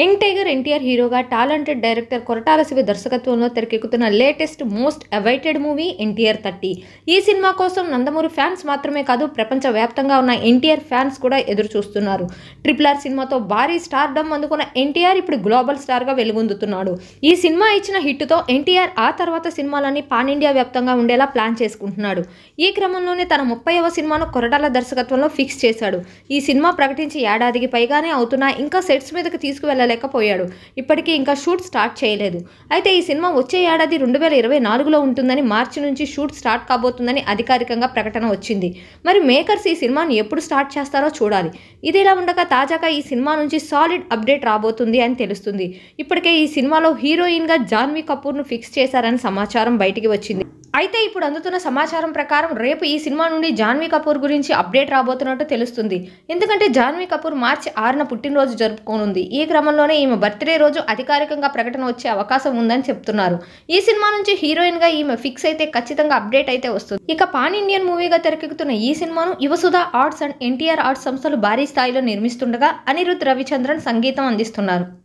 young tiger NTR హీరోగా talented director Koratala Siva దర్శకత్వంలో తెరకెక్కుతున్న latest most awaited movie NTR thirty ఈ సినిమా కోసం నందమూరి ఫ్యాన్స్ మాత్రమే కాదు వ్యాప్తంగా ఉన్న ఎన్టీఆర్ ఫ్యాన్స్ కూడా ఎదురు చూస్తున్నారు ట్రిపుల్ ఆర్ సినిమాతో భారీ స్టార్ డమ్ అందుకున్న ఎన్టీఆర్ ఇప్పుడు గ్లోబల్ స్టార్గా వెలుగొందుతున్నాడు ఈ సినిమా ఇచ్చిన హిట్తో ఎన్టీఆర్ ఆ తర్వాత సినిమాలన్నీ పాన్ ఇండియా వ్యాప్తంగా ఉండేలా ప్లాన్ చేసుకుంటున్నాడు ఈ క్రమంలోనే తన ముప్పైవ సినిమాను కొరటాల దర్శకత్వంలో ఫిక్స్ చేశాడు ఈ సినిమా ప్రకటించి ఏడాదికి పైగానే అవుతున్నా ఇంకా సెట్స్ మీదకి తీసుకువెళ్ళాలి వెళ్ళలేకపోయాడు ఇప్పటికీ ఇంకా షూట్ స్టార్ట్ చేయలేదు అయితే ఈ సినిమా వచ్చే ఏడాది రెండు వేల ఇరవై నాలుగులో ఉంటుందని మార్చి నుంచి షూట్ స్టార్ట్ కాబోతుందని అధికారికంగా ప్రకటన వచ్చింది మరి మేకర్స్ ఈ సినిమాను ఎప్పుడు స్టార్ట్ చేస్తారో చూడాలి ఇదిలా ఉండగా తాజాగా ఈ సినిమా నుంచి సాలిడ్ అప్డేట్ రాబోతుంది అని తెలుస్తుంది ఇప్పటికే ఈ సినిమాలో హీరోయిన్గా జాన్వీ కపూర్ను ఫిక్స్ చేశారని సమాచారం బయటికి వచ్చింది అయితే ఇప్పుడు అందుతున్న సమాచారం ప్రకారం రేపు ఈ సినిమా నుండి జాన్వీ కపూర్ గురించి అప్డేట్ రాబోతున్నట్టు తెలుస్తుంది ఎందుకంటే జాన్వీ కపూర్ మార్చి ఆరున పుట్టినరోజు జరుపుకోనుంది ఈ క్రమంలోనే ఈమె బర్త్డే రోజు అధికారికంగా ప్రకటన వచ్చే అవకాశం ఉందని చెప్తున్నారు ఈ సినిమా నుంచి హీరోయిన్గా ఈమె ఫిక్స్ అయితే ఖచ్చితంగా అప్డేట్ అయితే వస్తుంది ఇక పాన్ ఇండియన్ మూవీగా తెరకెక్కుతున్న ఈ సినిమాను Yuvasudha arts and NTR arts సంస్థలు భారీ స్థాయిలో నిర్మిస్తుండగా అనిరుద్ రవిచంద్రన్ సంగీతం అందిస్తున్నారు